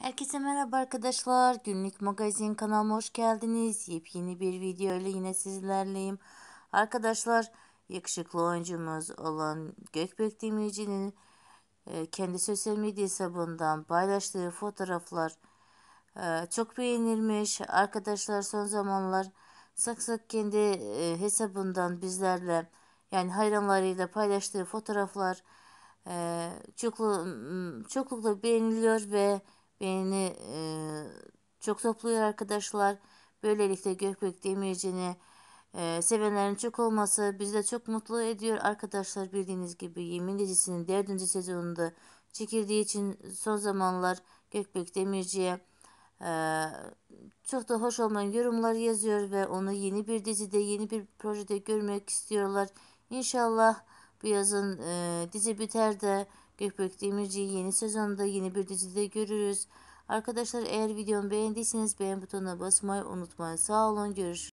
Herkese merhaba arkadaşlar. Günlük magazin kanalıma hoş geldiniz. Yepyeni bir video ile yine sizlerleyim. Arkadaşlar yakışıklı oyuncumuz olan Gökbek Demirci'nin e, kendi sosyal medya hesabından paylaştığı fotoğraflar e, çok beğenilmiş. Arkadaşlar son zamanlar sık sık kendi e, hesabından bizlerle yani hayranlarıyla paylaştığı fotoğraflar çoklukla beğeniliyor ve beni e, çok topluyor arkadaşlar. Böylelikle Gökbek Demirci'ni e, sevenlerin çok olması bizi de çok mutlu ediyor arkadaşlar. Bildiğiniz gibi Yemin dizisinin 4. sezonunda çekildiği için son zamanlar Gökbek Demirci'ye e, çok da hoş olmayan yorumlar yazıyor ve onu yeni bir dizide yeni bir projede görmek istiyorlar. İnşallah bu yazın e, dizi biter de Gökbek Demirci'yi yeni sezonda yeni bir dizide görürüz. Arkadaşlar eğer videomu beğendiyseniz beğen butonuna basmayı unutmayın. Sağ olun görüşürüz.